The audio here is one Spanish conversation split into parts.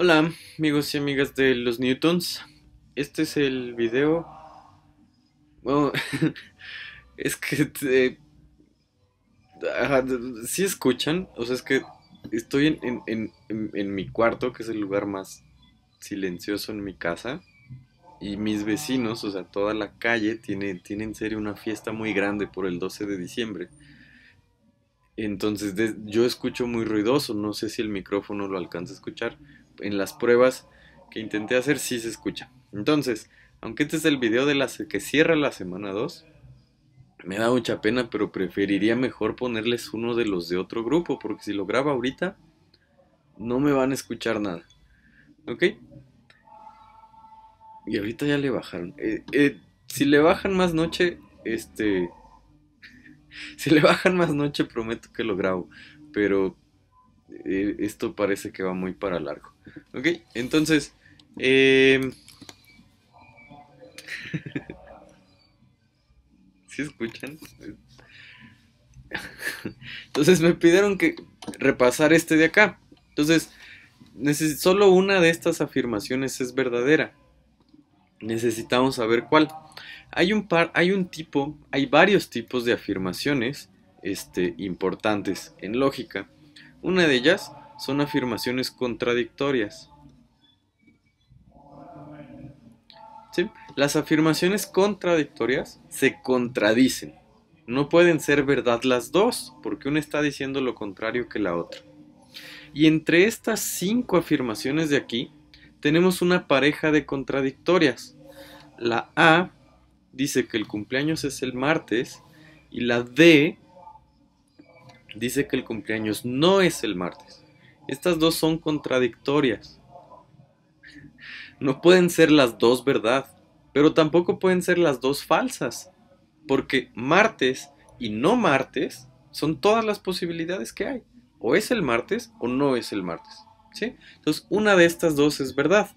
Hola amigos y amigas de los Newtons. Este es el video... Bueno, es que... Si ¿Sí escuchan, o sea, es que estoy en, mi cuarto, que es el lugar más silencioso en mi casa y mis vecinos, o sea, toda la calle, tiene, tienen en serio una fiesta muy grande por el 12 de diciembre. Entonces yo escucho muy ruidoso, no sé si el micrófono lo alcanza a escuchar, en las pruebas que intenté hacer sí se escucha. Entonces, aunque este es el video de las que cierra la semana 2, me da mucha pena, pero preferiría mejor ponerles uno de los de otro grupo, porque si lo grabo ahorita, no me van a escuchar nada. ¿Ok? Y ahorita ya le bajaron. Eh, eh, si le bajan más noche, este... Si le bajan más noche, prometo que lo grabo. Pero eh, esto parece que va muy para largo. Ok, entonces. Eh... escuchan? Entonces me pidieron que repasar este de acá. Entonces, solo una de estas afirmaciones es verdadera. Necesitamos saber cuál. Hay un par, hay un tipo, hay varios tipos de afirmaciones este, importantes en lógica. Una de ellas son afirmaciones contradictorias. Las afirmaciones contradictorias se contradicen. No pueden ser verdad las dos, porque una está diciendo lo contrario que la otra. Y entre estas cinco afirmaciones de aquí, tenemos una pareja de contradictorias. La A dice que el cumpleaños es el martes y la D dice que el cumpleaños no es el martes. Estas dos son contradictorias. No pueden ser las dos verdad, pero tampoco pueden ser las dos falsas, porque martes y no martes son todas las posibilidades que hay. O es el martes o no es el martes. ¿sí? Entonces, una de estas dos es verdad.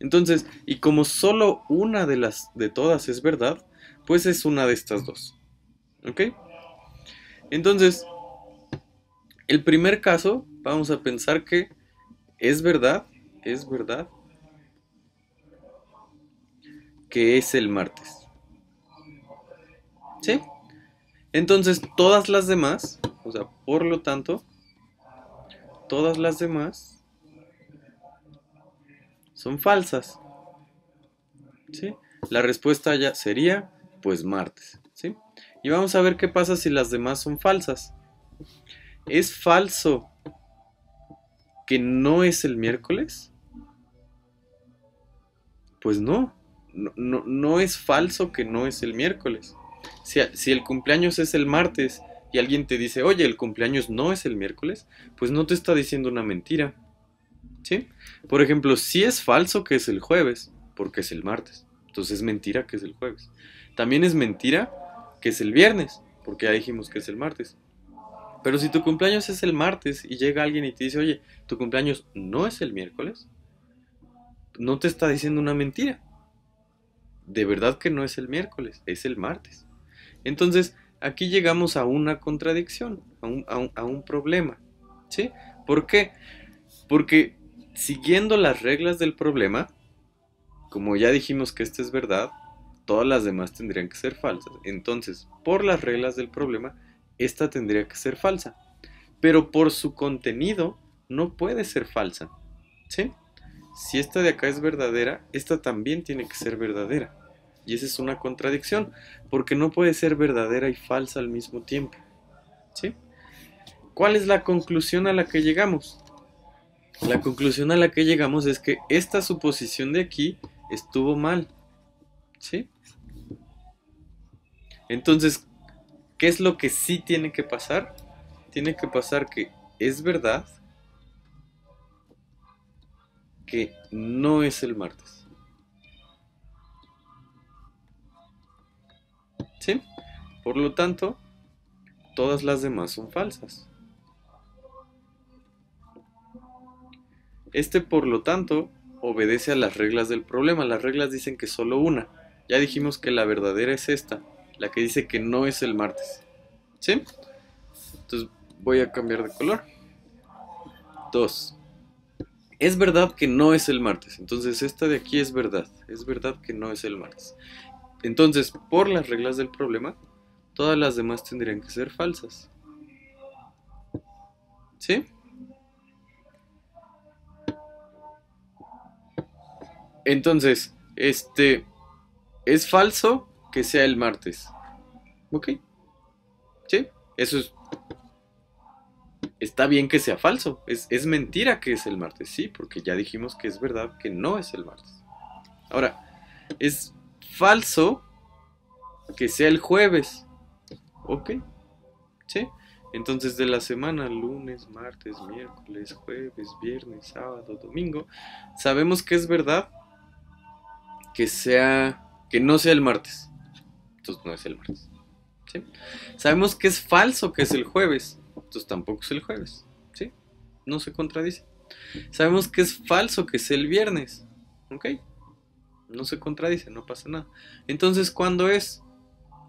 Entonces, y como solo una de las de todas es verdad, pues es una de estas dos. ¿Ok? Entonces, el primer caso Vamos a pensar que es verdad, es verdad que es el martes. ¿Sí? Entonces, todas las demás, o sea, por lo tanto, todas las demás son falsas. ¿Sí? La respuesta ya sería, pues, martes. ¿Sí? Y vamos a ver qué pasa si las demás son falsas. Es falso que no es el miércoles, pues no, no, no, es falso que no es el miércoles. Si, si, el cumpleaños es el martes y alguien te dice, oye, el cumpleaños no es el miércoles, pues no te está diciendo una mentira. ¿Sí? Por ejemplo, si es falso que es el jueves, porque es el martes. Entonces es mentira que es el jueves. También es mentira que es el viernes, porque ya dijimos que es el martes. Pero si tu cumpleaños es el martes y llega alguien y te dice, oye, tu cumpleaños no es el miércoles, no te está diciendo una mentira. De verdad que no es el miércoles, es el martes. Entonces, aquí llegamos a una contradicción, a un, problema. ¿Sí? ¿Por qué? Porque siguiendo las reglas del problema, como ya dijimos que esta es verdad, todas las demás tendrían que ser falsas. Entonces, por las reglas del problema, esta tendría que ser falsa. Pero por su contenido no puede ser falsa. ¿Sí? Si esta de acá es verdadera, esta también tiene que ser verdadera. Y esa es una contradicción, porque no puede ser verdadera y falsa al mismo tiempo. ¿Cuál es la conclusión a la que llegamos? La conclusión a la que llegamos es que esta suposición de aquí estuvo mal. ¿Sí? Entonces, ¿Qué es lo que sí tiene que pasar? Tiene que pasar que es verdad que no es el martes. ¿Sí? Por lo tanto, todas las demás son falsas. Este, por lo tanto, obedece a las reglas del problema. Las reglas dicen que solo una. Ya dijimos que la verdadera es esta la que dice que no es el martes. ¿Sí? Entonces voy a cambiar de color. Dos. Es verdad que no es el martes. Entonces esta de aquí es verdad. Es verdad que no es el martes. Entonces, por las reglas del problema, todas las demás tendrían que ser falsas. ¿Sí? Entonces, este es falso que sea el martes. ¿Ok? ¿Sí? Eso es... Está bien que sea falso. Es, mentira que es el martes, sí, porque ya dijimos que es verdad que no es el martes. Ahora, es falso que sea el jueves. ¿Ok? ¿Sí? Entonces de la semana, lunes, martes, miércoles, jueves, viernes, sábado, domingo, sabemos que es verdad que sea que no sea el martes no es el martes. ¿sí? Sabemos que es falso que es el jueves, entonces tampoco es el jueves. ¿sí? No se contradice. Sabemos que es falso que es el viernes, ¿ok? No se contradice, no pasa nada. Entonces, ¿cuándo es?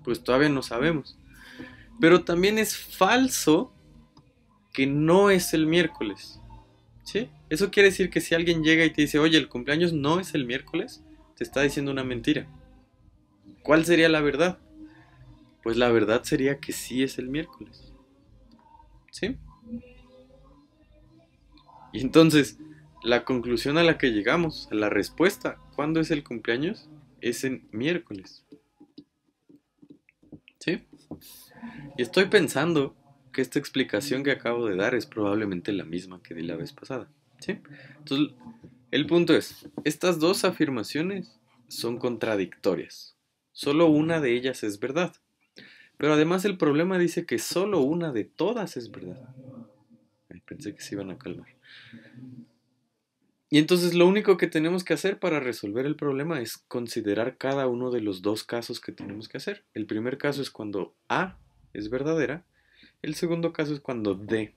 Pues todavía no sabemos. Pero también es falso que no es el miércoles. ¿Sí? Eso quiere decir que si alguien llega y te dice, oye, el cumpleaños no es el miércoles, te está diciendo una mentira. ¿Cuál sería la verdad? Pues la verdad sería que sí es el miércoles. ¿Sí? Y entonces, la conclusión a la que llegamos, la respuesta, ¿cuándo es el cumpleaños? Es en miércoles. ¿Sí? Y estoy pensando que esta explicación que acabo de dar es probablemente la misma que di la vez pasada. ¿Sí? Entonces, el punto es, estas dos afirmaciones son contradictorias. Solo una de ellas es verdad. Pero además el problema dice que solo una de todas es verdad. Pensé que se iban a calmar. Y entonces lo único que tenemos que hacer para resolver el problema es considerar cada uno de los dos casos que tenemos que hacer. El primer caso es cuando A es verdadera. El segundo caso es cuando D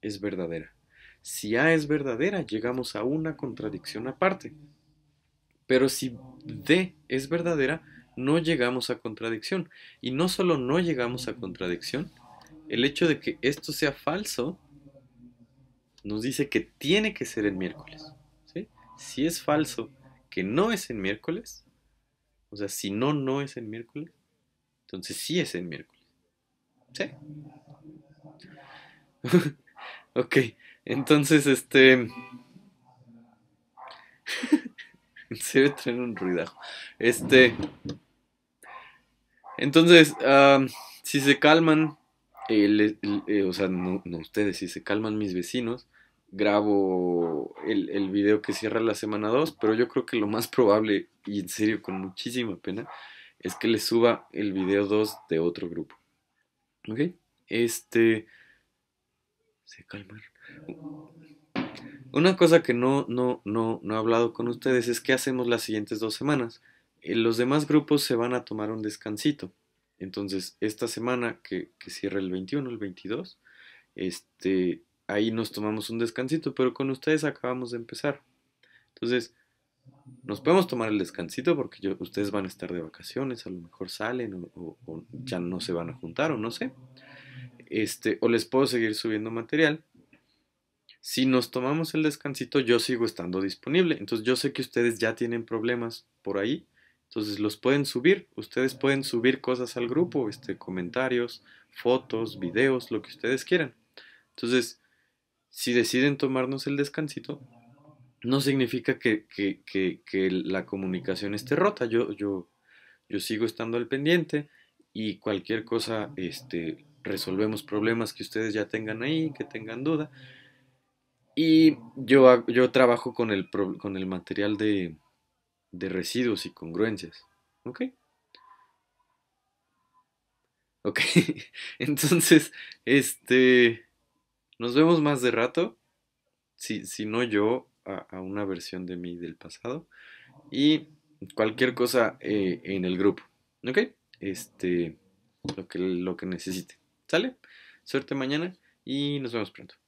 es verdadera. Si A es verdadera, llegamos a una contradicción aparte. Pero si D es verdadera, no llegamos a contradicción. Y no solo no llegamos a contradicción, el hecho de que esto sea falso nos dice que tiene que ser en miércoles. Si es falso que no es en miércoles, o sea, si no, no es en miércoles, entonces sí es en miércoles. ¿Sí? ok, entonces este... Se ve traen un ruidajo. Este. Entonces, si se calman, eh, o sea, no, ustedes, si se calman mis vecinos, grabo el, el video que cierra la semana 2, pero yo creo que lo más probable, y en serio, con muchísima pena, es que les suba el video 2 de otro grupo. ¿Ok? Este. Se calman. Una cosa que no, no, no, no he hablado con ustedes es qué hacemos las siguientes dos semanas. Eh, los demás grupos se van a tomar un descansito. Entonces, esta semana que, cierra el 21, el 22, este, ahí nos tomamos un descansito, pero con ustedes acabamos de empezar. Entonces, nos podemos tomar el descansito porque ustedes van a estar de vacaciones, a lo mejor salen o, ya no se van a juntar o no sé. Este, o les puedo seguir subiendo material si nos tomamos el descansito, yo sigo estando disponible. Entonces yo sé que ustedes ya tienen problemas por ahí. Entonces los pueden subir. Ustedes pueden subir cosas al grupo, este, comentarios, fotos, videos, lo que ustedes quieran. Entonces, si deciden tomarnos el descansito, no significa que, la comunicación esté rota. Yo, yo, yo sigo estando al pendiente y cualquier cosa, este, resolvemos problemas que ustedes ya tengan ahí, que tengan duda. Y yo, yo trabajo con el, con el material de, de residuos y congruencias. ¿Ok? Ok, entonces, este, nos vemos más de rato, si, no yo, a, una versión de mí del pasado, y cualquier cosa eh, en el grupo, ¿ok? Este, lo que, lo que necesite, ¿sale? Suerte mañana y nos vemos pronto.